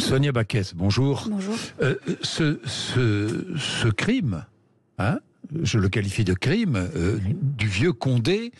Sonia Baquès, bonjour. Euh, ce, ce, crime, hein, je le qualifie de crime, euh, du vieux Condé,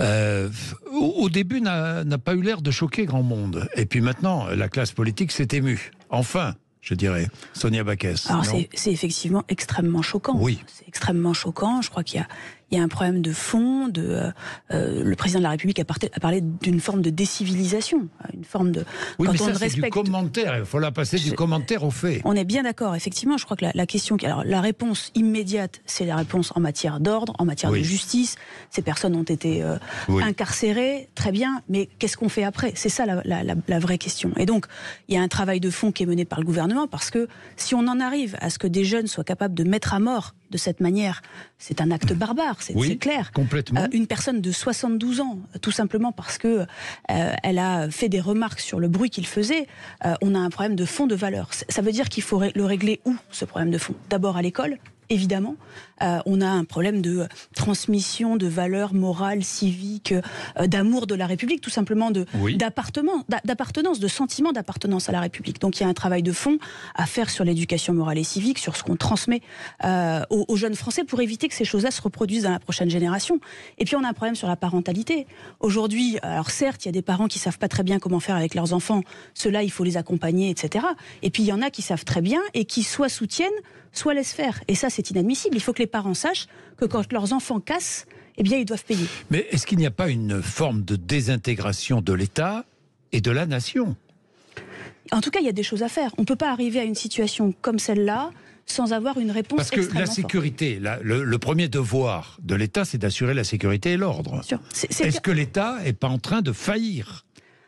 euh, au, début n'a pas eu l'air de choquer grand monde. Et puis maintenant, la classe politique s'est émue. Enfin je dirais, Sonia Baquès. Alors c'est effectivement extrêmement choquant. Oui. C'est extrêmement choquant. Je crois qu'il y a, il y a un problème de fond. De, euh, euh, le président de la République a, parlé d'une forme de décivilisation, euh, une forme de. Oui, mais du commentaire. Il faut la passer du commentaire au fait. On est bien d'accord, effectivement. Je crois que la, question, alors la réponse immédiate, c'est la réponse en matière d'ordre, en matière de justice. Ces personnes ont été incarcérées, très bien. Mais qu'est-ce qu'on fait après C'est ça la, la vraie question. Et donc, il y a un travail de fond qui est mené par le gouvernement parce que si on en arrive à ce que des jeunes soient capables de mettre à mort de cette manière, c'est un acte barbare, c'est clair. Complètement. Euh, une personne de 72 ans, tout simplement parce que euh, elle a fait des remarques sur le bruit qu'il faisait, euh, on a un problème de fond de valeur. Ça veut dire qu'il faut le régler où ce problème de fond D'abord à l'école, évidemment. Euh, on a un problème de euh, transmission de valeurs morales, civiques, euh, d'amour de la République, tout simplement de d'appartenance, de sentiment d'appartenance à la République. Donc il y a un travail de fond à faire sur l'éducation morale et civique, sur ce qu'on transmet aux, jeunes Français pour éviter que ces choses-là se reproduisent dans la prochaine génération. Et puis on a un problème sur la parentalité. Aujourd'hui, alors certes, il y a des parents qui savent pas très bien comment faire avec leurs enfants. Cela, il faut les accompagner, etc. Et puis il y en a qui savent très bien et qui soit soutiennent, soit laissent faire. Et ça, c'est c'est inadmissible. Il faut que les parents sachent que quand leurs enfants cassent, eh bien, ils doivent payer. Mais est-ce qu'il n'y a pas une forme de désintégration de l'État et de la nation En tout cas, il y a des choses à faire. On ne peut pas arriver à une situation comme celle-là sans avoir une réponse. Parce que la sécurité, le, premier devoir de l'État, c'est d'assurer la sécurité et l'ordre. Est-ce que l'État n'est pas en train de faillir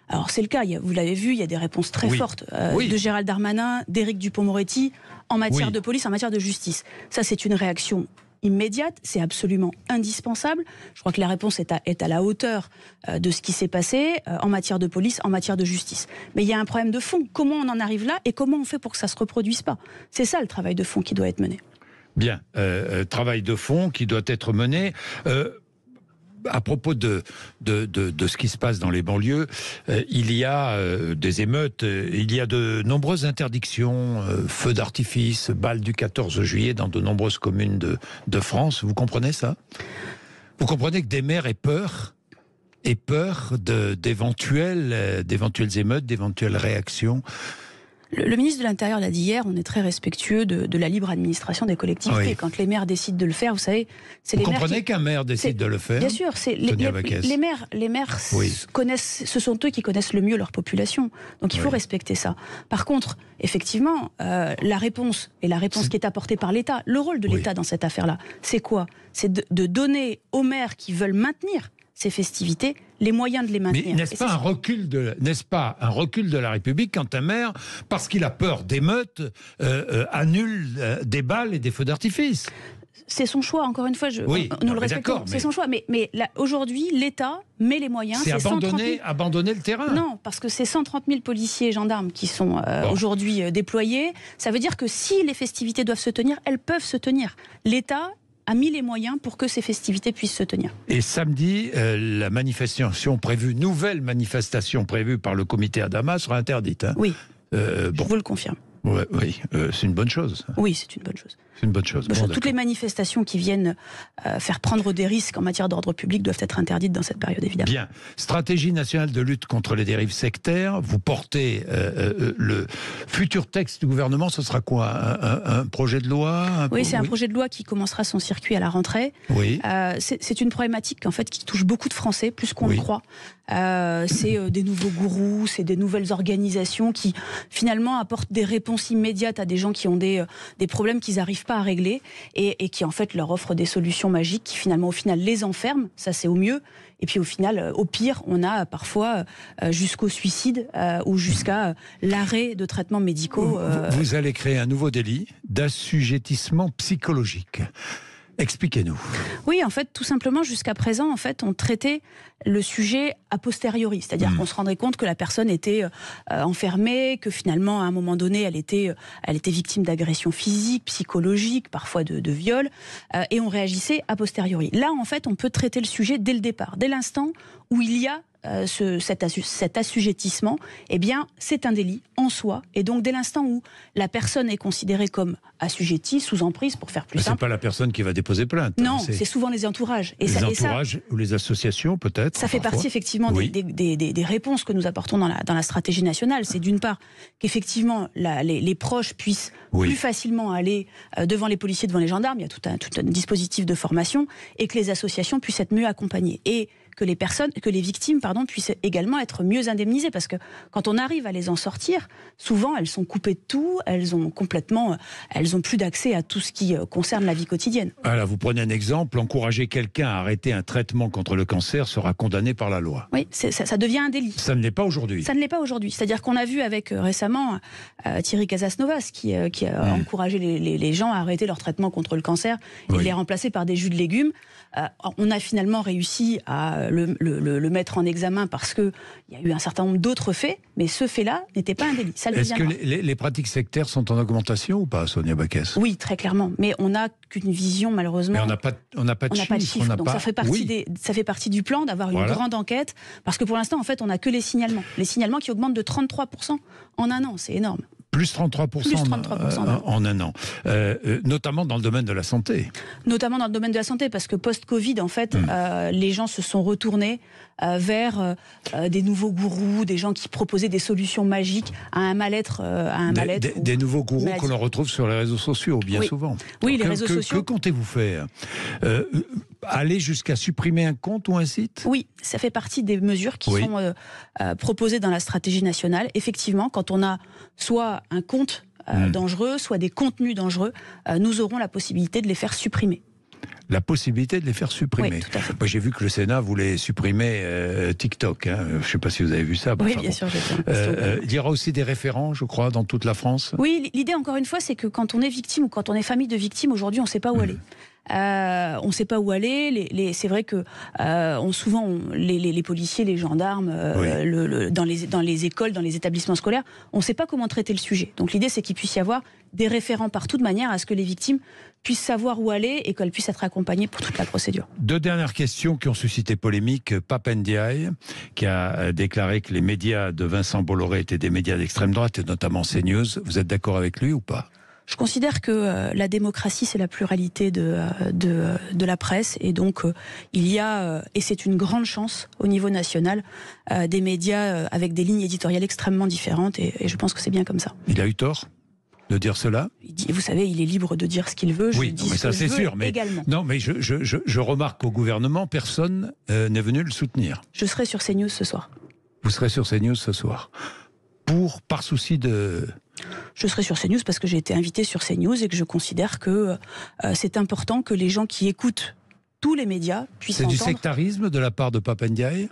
alors c'est le cas, vous l'avez vu, il y a des réponses très fortes euh, de Gérald Darmanin, d'Éric Dupont-Moretti en matière de police, en matière de justice. Ça c'est une réaction immédiate, c'est absolument indispensable. Je crois que la réponse est à, est à la hauteur euh, de ce qui s'est passé euh, en matière de police, en matière de justice. Mais il y a un problème de fond. Comment on en arrive là et comment on fait pour que ça ne se reproduise pas C'est ça le travail de fond qui doit être mené. Bien, travail de fond qui doit être mené à propos de, de, ce qui se passe dans les banlieues, euh, il y a euh, des émeutes, euh, il y a de nombreuses interdictions, feux d'artifice, balles du 14 juillet dans de nombreuses communes de, de France. Vous comprenez ça Vous comprenez que des maires aient peur aient peur d'éventuelles émeutes, d'éventuelles réactions le, ministre de l'Intérieur l'a dit hier, on est très respectueux de, la libre administration des collectivités. Quand les maires décident de le faire, vous savez, c'est les maires. comprenez qu'un maire décide de le faire Bien sûr, c'est les, maires, les maires connaissent, ce sont eux qui connaissent le mieux leur population. Donc il faut respecter ça. Par contre, effectivement, euh, la réponse et la réponse qui est apportée par l'État, le rôle de l'État dans cette affaire-là, c'est quoi C'est de donner aux maires qui veulent maintenir ces festivités les moyens de les maintenir. n'est-ce pas, un recul de, n'est-ce pas un recul de la République quand un maire, parce qu'il a peur d'émeutes, euh, euh, annule euh, des balles et des feux d'artifice c'est son choix, encore une fois, je, le respectons. C'est son choix, mais, aujourd'hui, l'État met les moyens. C'est abandonner, le terrain. Non, parce que c'est 130 000 policiers et gendarmes qui sont aujourd'hui déployés. Ça veut dire que si les festivités doivent se tenir, elles peuvent se tenir. L'État a mis les moyens pour que ces festivités puissent se tenir. Et samedi, euh, la manifestation prévue, nouvelle manifestation prévue par le comité Adama sera interdite. Hein. oui, euh, vous le confirme oui, euh, c'est une bonne chose. Oui, c'est une bonne chose. C'est une bonne chose. Toutes les manifestations qui viennent euh, faire prendre des risques en matière d'ordre public doivent être interdites dans cette période, évidemment. Bien. Stratégie nationale de lutte contre les dérives sectaires. Vous portez euh, le futur texte du gouvernement. Ce sera quoi un, projet de loi Oui, c'est un projet de loi qui commencera son circuit à la rentrée. Oui. c'est une problématique en fait qui touche beaucoup de Français, plus qu'on le croit. c'est des nouveaux gourous, c'est des nouvelles organisations qui finalement apportent des réponses immédiate à des gens qui ont des, euh, problèmes qu'ils n'arrivent pas à régler et, qui en fait leur offrent des solutions magiques qui finalement au final les enferment, ça c'est au mieux. Et puis au final, euh, au pire, on a euh, parfois jusqu'au suicide ou jusqu'à l'arrêt de traitements médicaux. vous allez créer un nouveau délit d'assujettissement psychologique. Expliquez-nous. Oui, en fait, tout simplement, jusqu'à présent, en fait, on traitait le sujet a posteriori, c'est-à-dire mm. qu'on se rendait compte que la personne était euh, enfermée, que finalement, à un moment donné, elle était, euh, elle était victime d'agressions physiques, psychologiques, parfois de, viol, viols, euh, et on réagissait a posteriori. Là, en fait, on peut traiter le sujet dès le départ, dès l'instant où il y a euh, cet, assujettissement, eh bien, c'est un délit en soi. Et donc, dès l'instant où la personne est considérée comme assujettie, sous emprise, pour faire plus bah, simple. C'est pas la personne qui va déposer plainte. Hein, non, c'est souvent les entourages. Et les entourages ou les associations, peut-être. Ça fait partie effectivement des, réponses que nous apportons dans la, dans la stratégie nationale. C'est d'une part qu'effectivement les, proches puissent plus facilement aller euh, devant les policiers, devant les gendarmes. Il y a tout un, tout un dispositif de formation et que les associations puissent être mieux accompagnées. Et que les personnes, que les victimes, pardon, puissent également être mieux indemnisées, parce que quand on arrive à les en sortir, souvent elles sont coupées de tout, elles ont complètement, euh, elles ont plus d'accès à tout ce qui euh, concerne la vie quotidienne. Alors, vous prenez un exemple, encourager quelqu'un à arrêter un traitement contre le cancer sera condamné par la loi. Oui, ça, devient un délit. Ça ne l'est pas aujourd'hui. Ça ne l'est pas aujourd'hui. C'est-à-dire qu'on a vu avec euh, récemment Thierry Casasnovas qui, qui a hmm. encouragé les, les, gens à arrêter leur traitement contre le cancer. et les remplacer par des jus de légumes. on a finalement réussi à le, mettre en examen parce qu'il y a eu un certain nombre d'autres faits, mais ce fait-là n'était pas un délit. Est-ce que les, pratiques sectaires sont en augmentation ou pas, Sonia Baquès Oui, très clairement. Mais on n'a qu'une vision, malheureusement. Mais on n'a pas, de chiffres. donc ça, fait partie du plan d'avoir une grande enquête, parce que pour l'instant, en fait, on n'a que les signalements. Les signalements qui augmentent de 33% en un an, c'est énorme. Plus 33%, euh, en, un an, euh, euh, notamment dans le domaine de la santé. Notamment dans le domaine de la santé, parce que post-Covid, en fait, hmm. les gens se sont retournés vers des nouveaux gourous, des gens qui proposaient des solutions magiques à un mal-être. un des, des, nouveaux gourous qu'on retrouve sur les réseaux sociaux, bien souvent. Oui, les réseaux sociaux. Que comptez-vous faire aller jusqu'à supprimer un compte ou un site Oui, ça fait partie des mesures qui sont euh, euh, proposées dans la stratégie nationale. Effectivement, quand on a soit un compte euh, hmm. dangereux, soit des contenus dangereux, nous aurons la possibilité de les faire supprimer la possibilité de les faire supprimer. Oui, j'ai vu que le Sénat voulait supprimer TikTok. Hein. Je ne sais pas si vous avez vu ça. oui, bien sûr. Euh, il y aura aussi des référents, je crois, dans toute la France. Oui, l'idée, encore une fois, c'est que quand on est victime ou quand on est famille de victimes, aujourd'hui, on ne sait pas où hmm. aller. Euh, on ne sait pas où aller. c'est vrai que euh, souvent les, policiers, les gendarmes, euh, dans, les, écoles, dans les établissements scolaires, on ne sait pas comment traiter le sujet. Donc l'idée, c'est qu'il puisse y avoir des référents partout de manière à ce que les victimes puissent savoir où aller et qu'elles puissent être accompagnées pour toute la procédure. Deux dernières questions qui ont suscité polémique. Ndiaye qui a déclaré que les médias de Vincent Bolloré étaient des médias d'extrême droite et notamment CNews. Vous êtes d'accord avec lui ou pas je considère que euh, la démocratie, c'est la pluralité de, euh, euh, de, la presse. Et donc, il y a, et c'est une grande chance au niveau national, des médias avec des lignes éditoriales extrêmement différentes. Et, je pense que c'est bien comme ça. Il a eu tort de dire cela Vous savez, il est libre de dire ce qu'il veut. oui, ça c'est sûr. Mais, Non, mais je, je remarque qu'au gouvernement, personne n'est venu le soutenir. Je serai sur CNews ce soir. Vous serez sur CNews ce soir. Pour, par souci de, je serai sur CNews parce que j'ai été invité sur CNews et que je considère que euh, c'est important que les gens qui écoutent tous les médias puissent entendre... — C'est du sectarisme de la part de Papendiaï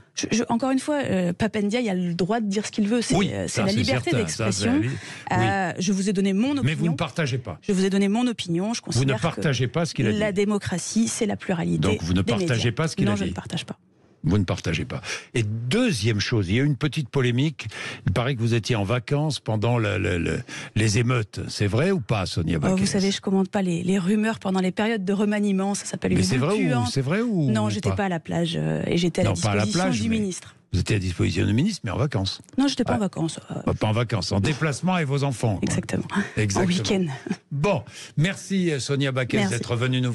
Encore une fois, euh, Papendiaï a le droit de dire ce qu'il veut. C'est euh, la liberté d'expression. Oui. Euh, je vous ai donné mon opinion. Mais vous ne partagez pas. Je vous ai donné mon opinion. Je considère partagez que pas ce La démocratie, c'est la pluralité. Donc vous ne partagez pas ce qu'il a dit. Non, je ne partage pas vous ne partagez pas. Et deuxième chose, il y a eu une petite polémique. Il paraît que vous étiez en vacances pendant les émeutes. C'est vrai ou pas, Sonia Baquet oh, Vous savez, je commente pas les, rumeurs pendant les périodes de remaniement. Ça s'appelle une c'est vrai, c'est vrai ou Non, j'étais pas. pas à la plage euh, et j'étais à la disposition plage, du ministre. Vous étiez à disposition du ministre, mais en vacances. Non, je n'étais pas en ah. vacances. Euh. Bah, pas en vacances, en déplacement avec vos enfants. Exactement. Exactement. week-end. Bon, merci euh, Sonia Baquet d'être venue nous